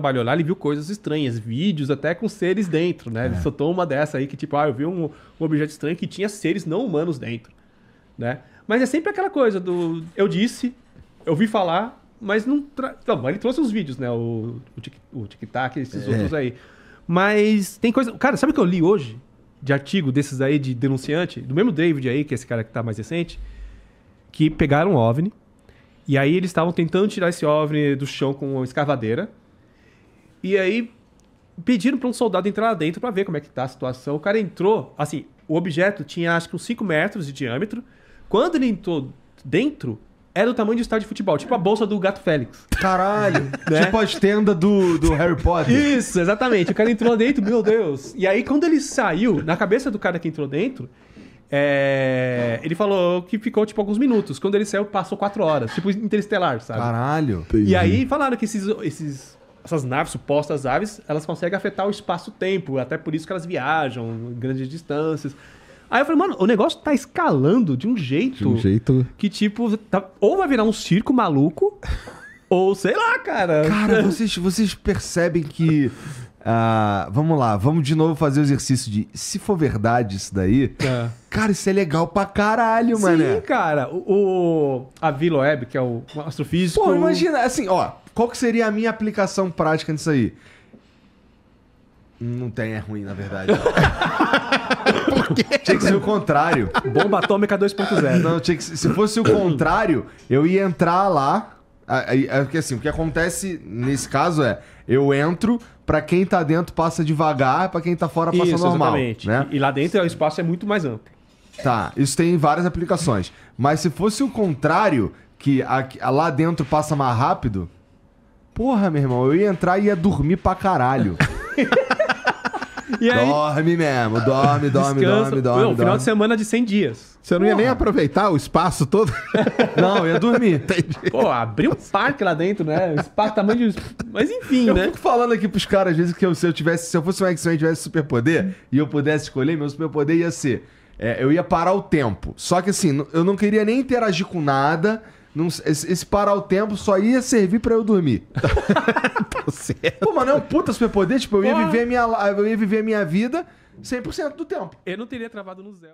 trabalhou lá, ele viu coisas estranhas, vídeos até com seres dentro, né? É. Ele soltou uma dessa aí que, tipo, ah, eu vi um, um objeto estranho que tinha seres não humanos dentro, né? Mas é sempre aquela coisa do eu disse, eu vi falar, mas não. Tra... Não, ele trouxe os vídeos, né? O, o, tic, tac tic esses é. outros aí. Mas tem coisa. Cara, sabe o que eu li hoje? De artigo desses aí de denunciante, do mesmo David aí, que é esse cara que tá mais recente, que pegaram um OVNI. E aí eles estavam tentando tirar esse OVNI do chão com uma escavadeira. E aí pediram para um soldado entrar lá dentro para ver como é que tá a situação. O cara entrou, assim, o objeto tinha acho que uns 5 metros de diâmetro. Quando ele entrou dentro, era do tamanho de um estádio de futebol, tipo a bolsa do Gato Félix. Caralho! né? Tipo a estenda do, do Harry Potter. Isso, exatamente. O cara entrou lá dentro, meu Deus. E aí, quando ele saiu, na cabeça do cara que entrou dentro, é... ele falou que ficou, tipo, alguns minutos. Quando ele saiu, passou quatro horas. Tipo, interestelar, sabe? Caralho! E aí, falaram que esses, esses essas naves, supostas aves, elas conseguem afetar o espaço-tempo, até por isso que elas viajam grandes distâncias. Aí eu falei, mano, o negócio tá escalando de um jeito. De um jeito. Que tipo, tá, ou vai virar um circo maluco, ou sei lá, cara. Cara, vocês, vocês percebem que ah, vamos lá, vamos de novo fazer o exercício de se for verdade isso daí. É. Cara, isso é legal pra caralho, mano. Sim, cara. O, o a Viloeb Web, que é o astrofísico. Pô, imagina, assim, ó, qual que seria a minha aplicação prática nisso aí? Não tem, é ruim, na verdade. Por quê? Tinha que ser o contrário. Bomba atômica 2.0. Não, tinha que, se fosse o contrário, eu ia entrar lá é que assim, o que acontece nesse caso é, eu entro, para quem tá dentro passa devagar, para quem tá fora passa isso, normal. Exatamente. Né? E, lá dentro o é espaço é muito mais amplo. Tá, isso tem várias aplicações. Mas se fosse o contrário, que a, a lá dentro passa mais rápido, porra, meu irmão, eu ia entrar e ia dormir pra caralho. e aí... Dorme mesmo, dorme, dorme, Descansa. dorme, dorme. Não, dorme. final de semana de 100 dias. Você não Porra. ia nem aproveitar o espaço todo? Não, ia dormir. Entendi. Pô, abriu um parque lá dentro, né? O espaço tamanho de. Mas enfim, eu né? Eu fico falando aqui pros caras, às vezes, que eu, se eu tivesse, se eu fosse um X-Men e tivesse superpoder, e eu pudesse escolher, meu superpoder ia ser. É, eu ia parar o tempo. Só que assim, eu não queria nem interagir com nada. Não, esse, esse, parar o tempo só ia servir para eu dormir. tá certo. Pô, mano, é um puta superpoder. Tipo, eu ia, viver minha, eu ia viver minha vida 100% do tempo. Eu não teria travado no Zé.